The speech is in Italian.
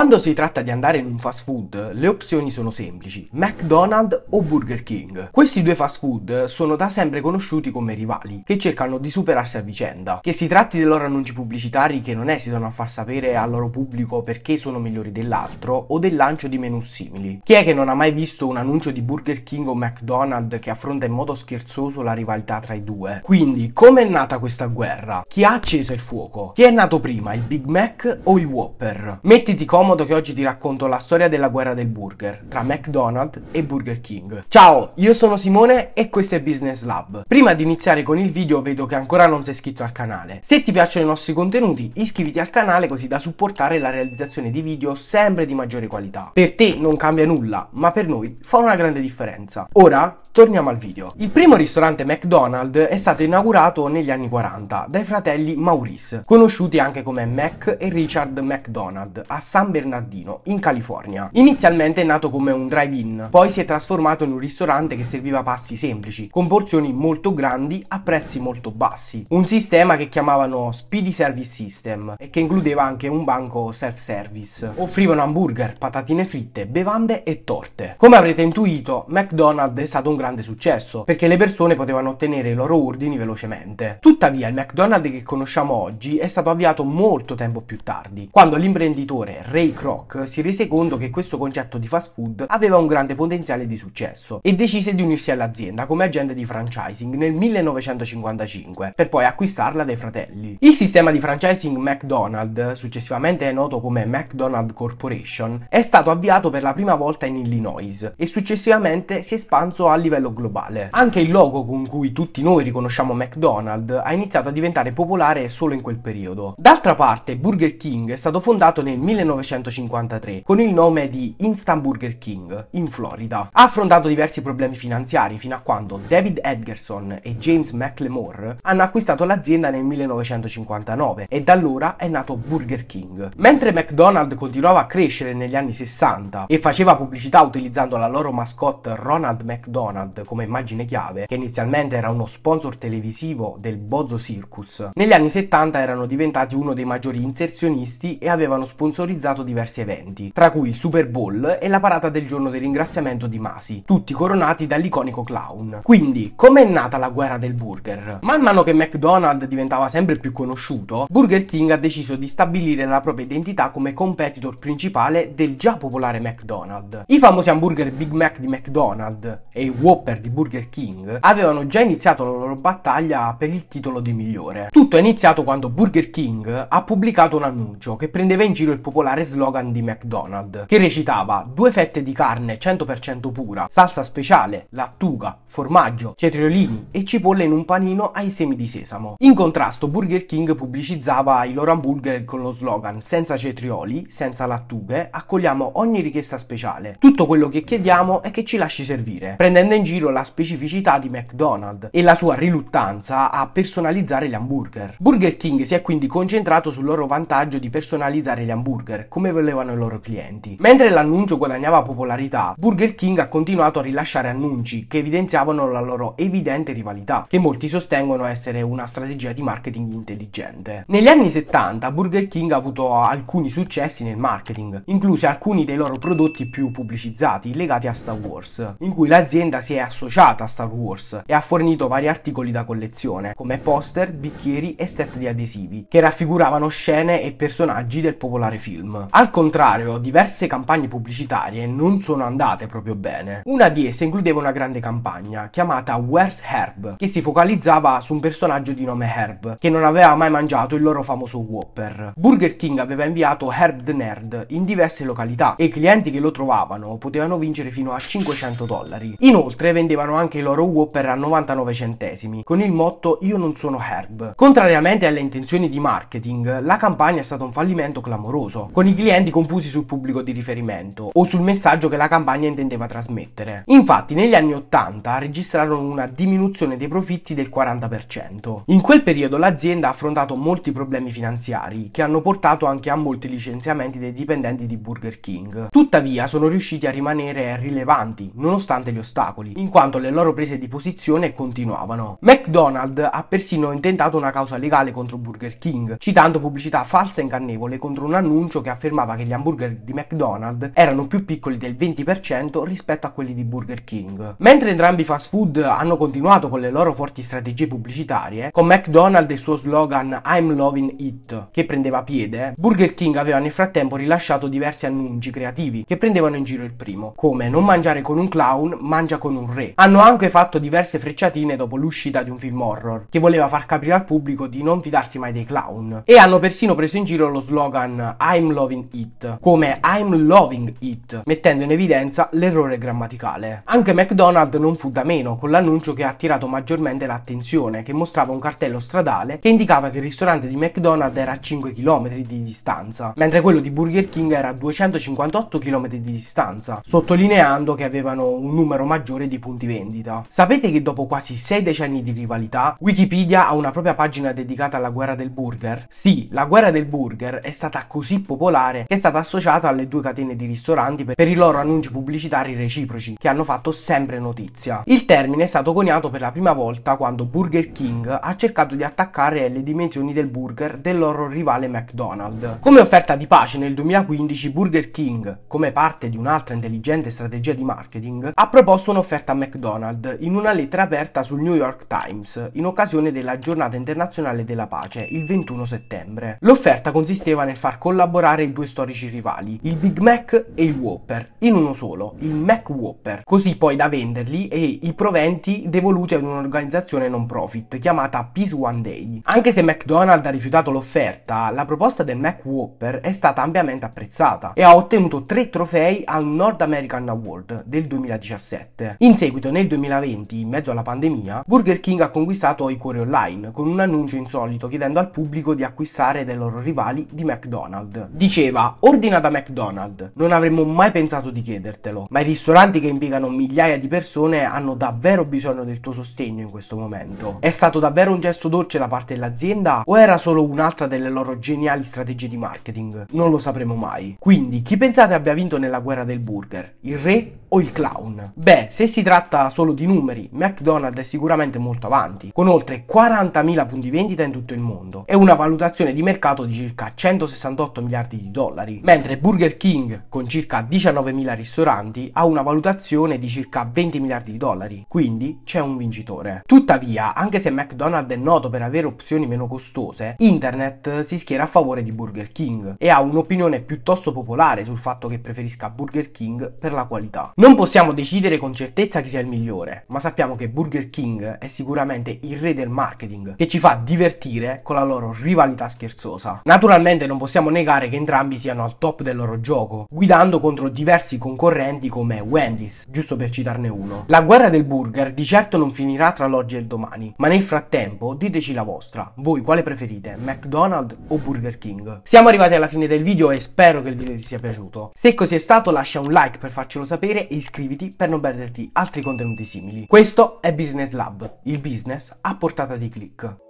Quando si tratta di andare in un fast food, le opzioni sono semplici, McDonald's o Burger King. Questi due fast food sono da sempre conosciuti come rivali, che cercano di superarsi a vicenda. Che si tratti dei loro annunci pubblicitari che non esitano a far sapere al loro pubblico perché sono migliori dell'altro o del lancio di menu simili. Chi è che non ha mai visto un annuncio di Burger King o McDonald's che affronta in modo scherzoso la rivalità tra i due? Quindi, come è nata questa guerra? Chi ha acceso il fuoco? Chi è nato prima, il Big Mac o il Whopper? Mettiti comodo scomodo che oggi ti racconto la storia della guerra del burger tra McDonald's e Burger King. Ciao, io sono Simone e questo è Business Lab. Prima di iniziare con il video vedo che ancora non sei iscritto al canale. Se ti piacciono i nostri contenuti iscriviti al canale così da supportare la realizzazione di video sempre di maggiore qualità. Per te non cambia nulla, ma per noi fa una grande differenza. Ora torniamo al video. Il primo ristorante McDonald's è stato inaugurato negli anni 40 dai fratelli Maurice, conosciuti anche come Mac e Richard McDonald a San Bernardino Bernardino, in California. Inizialmente è nato come un drive-in, poi si è trasformato in un ristorante che serviva pasti semplici, con porzioni molto grandi a prezzi molto bassi. Un sistema che chiamavano Speedy Service System e che includeva anche un banco self-service. Offrivano hamburger, patatine fritte, bevande e torte. Come avrete intuito, McDonald's è stato un grande successo, perché le persone potevano ottenere i loro ordini velocemente. Tuttavia, il McDonald's che conosciamo oggi è stato avviato molto tempo più tardi, quando l'imprenditore Ray Ray Kroc si rese conto che questo concetto di fast food aveva un grande potenziale di successo e decise di unirsi all'azienda come agente di franchising nel 1955 per poi acquistarla dai fratelli. Il sistema di franchising McDonald's, successivamente noto come McDonald's Corporation, è stato avviato per la prima volta in Illinois e successivamente si è espanso a livello globale. Anche il logo con cui tutti noi riconosciamo McDonald's ha iniziato a diventare popolare solo in quel periodo. D'altra parte, Burger King è stato fondato nel 1955 1953 con il nome di Instant Burger King in Florida. Ha affrontato diversi problemi finanziari fino a quando David Edgerson e James McLemore hanno acquistato l'azienda nel 1959 e da allora è nato Burger King. Mentre McDonald's continuava a crescere negli anni 60 e faceva pubblicità utilizzando la loro mascotte Ronald McDonald come immagine chiave, che inizialmente era uno sponsor televisivo del Bozo Circus, negli anni 70 erano diventati uno dei maggiori inserzionisti e avevano sponsorizzato diversi eventi, tra cui il Super Bowl e la parata del giorno del ringraziamento di Masi, tutti coronati dall'iconico clown. Quindi, com'è nata la guerra del burger? Man mano che McDonald's diventava sempre più conosciuto, Burger King ha deciso di stabilire la propria identità come competitor principale del già popolare McDonald's. I famosi hamburger Big Mac di McDonald's e i Whopper di Burger King avevano già iniziato la loro battaglia per il titolo di migliore. Tutto è iniziato quando Burger King ha pubblicato un annuncio che prendeva in giro il popolare slogan di McDonald's, che recitava due fette di carne 100% pura, salsa speciale, lattuga, formaggio, cetriolini e cipolle in un panino ai semi di sesamo. In contrasto Burger King pubblicizzava i loro hamburger con lo slogan senza cetrioli, senza lattughe, accogliamo ogni richiesta speciale. Tutto quello che chiediamo è che ci lasci servire, prendendo in giro la specificità di McDonald's e la sua riluttanza a personalizzare gli hamburger. Burger King si è quindi concentrato sul loro vantaggio di personalizzare gli hamburger, come volevano i loro clienti. Mentre l'annuncio guadagnava popolarità, Burger King ha continuato a rilasciare annunci che evidenziavano la loro evidente rivalità, che molti sostengono essere una strategia di marketing intelligente. Negli anni 70 Burger King ha avuto alcuni successi nel marketing, inclusi alcuni dei loro prodotti più pubblicizzati legati a Star Wars, in cui l'azienda si è associata a Star Wars e ha fornito vari articoli da collezione, come poster, bicchieri e set di adesivi, che raffiguravano scene e personaggi del popolare film. Al contrario, diverse campagne pubblicitarie non sono andate proprio bene. Una di esse includeva una grande campagna, chiamata Where's Herb, che si focalizzava su un personaggio di nome Herb, che non aveva mai mangiato il loro famoso Whopper. Burger King aveva inviato Herb the Nerd in diverse località e i clienti che lo trovavano potevano vincere fino a 500 dollari. Inoltre vendevano anche i loro Whopper a 99 centesimi, con il motto Io non sono Herb. Contrariamente alle intenzioni di marketing, la campagna è stata un fallimento clamoroso, con i clienti confusi sul pubblico di riferimento o sul messaggio che la campagna intendeva trasmettere. Infatti negli anni 80 registrarono una diminuzione dei profitti del 40%. In quel periodo l'azienda ha affrontato molti problemi finanziari che hanno portato anche a molti licenziamenti dei dipendenti di Burger King. Tuttavia sono riusciti a rimanere rilevanti nonostante gli ostacoli, in quanto le loro prese di posizione continuavano. McDonald's ha persino intentato una causa legale contro Burger King, citando pubblicità falsa e ingannevole contro un annuncio che affermava affermava che gli hamburger di McDonald's erano più piccoli del 20% rispetto a quelli di Burger King. Mentre entrambi i fast food hanno continuato con le loro forti strategie pubblicitarie, con McDonald's e il suo slogan I'm loving it che prendeva piede, Burger King aveva nel frattempo rilasciato diversi annunci creativi che prendevano in giro il primo, come non mangiare con un clown, mangia con un re. Hanno anche fatto diverse frecciatine dopo l'uscita di un film horror che voleva far capire al pubblico di non fidarsi mai dei clown e hanno persino preso in giro lo slogan I'm loving Loving It, come I'm Loving It, mettendo in evidenza l'errore grammaticale. Anche McDonald's non fu da meno, con l'annuncio che ha attirato maggiormente l'attenzione, che mostrava un cartello stradale che indicava che il ristorante di McDonald's era a 5 km di distanza, mentre quello di Burger King era a 258 km di distanza, sottolineando che avevano un numero maggiore di punti vendita. Sapete che dopo quasi 6 decenni di rivalità, Wikipedia ha una propria pagina dedicata alla guerra del burger? Sì, la guerra del burger è stata così popolare familiare che è stata associata alle due catene di ristoranti per, per i loro annunci pubblicitari reciproci che hanno fatto sempre notizia. Il termine è stato coniato per la prima volta quando Burger King ha cercato di attaccare le dimensioni del burger del loro rivale McDonald's. Come offerta di pace nel 2015 Burger King, come parte di un'altra intelligente strategia di marketing, ha proposto un'offerta a McDonald's in una lettera aperta sul New York Times in occasione della giornata internazionale della pace il 21 settembre. L'offerta consisteva nel far collaborare i due due storici rivali, il Big Mac e il Whopper, in uno solo, il Mac Whopper, così poi da venderli e i proventi devoluti ad un'organizzazione non profit chiamata Peace One Day. Anche se McDonald's ha rifiutato l'offerta, la proposta del Mac Whopper è stata ampiamente apprezzata e ha ottenuto tre trofei al North American Award del 2017. In seguito, nel 2020, in mezzo alla pandemia, Burger King ha conquistato i cuori online con un annuncio insolito chiedendo al pubblico di acquistare dei loro rivali di McDonald's. Dice diceva ordina da McDonald's. Non avremmo mai pensato di chiedertelo, ma i ristoranti che impiegano migliaia di persone hanno davvero bisogno del tuo sostegno in questo momento. È stato davvero un gesto dolce da parte dell'azienda o era solo un'altra delle loro geniali strategie di marketing? Non lo sapremo mai. Quindi chi pensate abbia vinto nella guerra del burger? Il re o il clown? Beh, se si tratta solo di numeri, McDonald's è sicuramente molto avanti, con oltre 40.000 punti vendita in tutto il mondo e una valutazione di mercato di circa 168 miliardi di dollari, mentre Burger King, con circa 19.000 ristoranti, ha una valutazione di circa 20 miliardi di dollari, quindi c'è un vincitore. Tuttavia, anche se McDonald's è noto per avere opzioni meno costose, internet si schiera a favore di Burger King e ha un'opinione piuttosto popolare sul fatto che preferisca Burger King per la qualità. Non possiamo decidere con certezza chi sia il migliore, ma sappiamo che Burger King è sicuramente il re del marketing, che ci fa divertire con la loro rivalità scherzosa. Naturalmente non possiamo negare che entrambi siano al top del loro gioco, guidando contro diversi concorrenti come Wendy's, giusto per citarne uno. La guerra del burger di certo non finirà tra l'oggi e il domani, ma nel frattempo diteci la vostra, voi quale preferite, McDonald's o Burger King? Siamo arrivati alla fine del video e spero che il video vi sia piaciuto. Se così è stato lascia un like per farcelo sapere iscriviti per non perderti altri contenuti simili. Questo è Business Lab, il business a portata di click.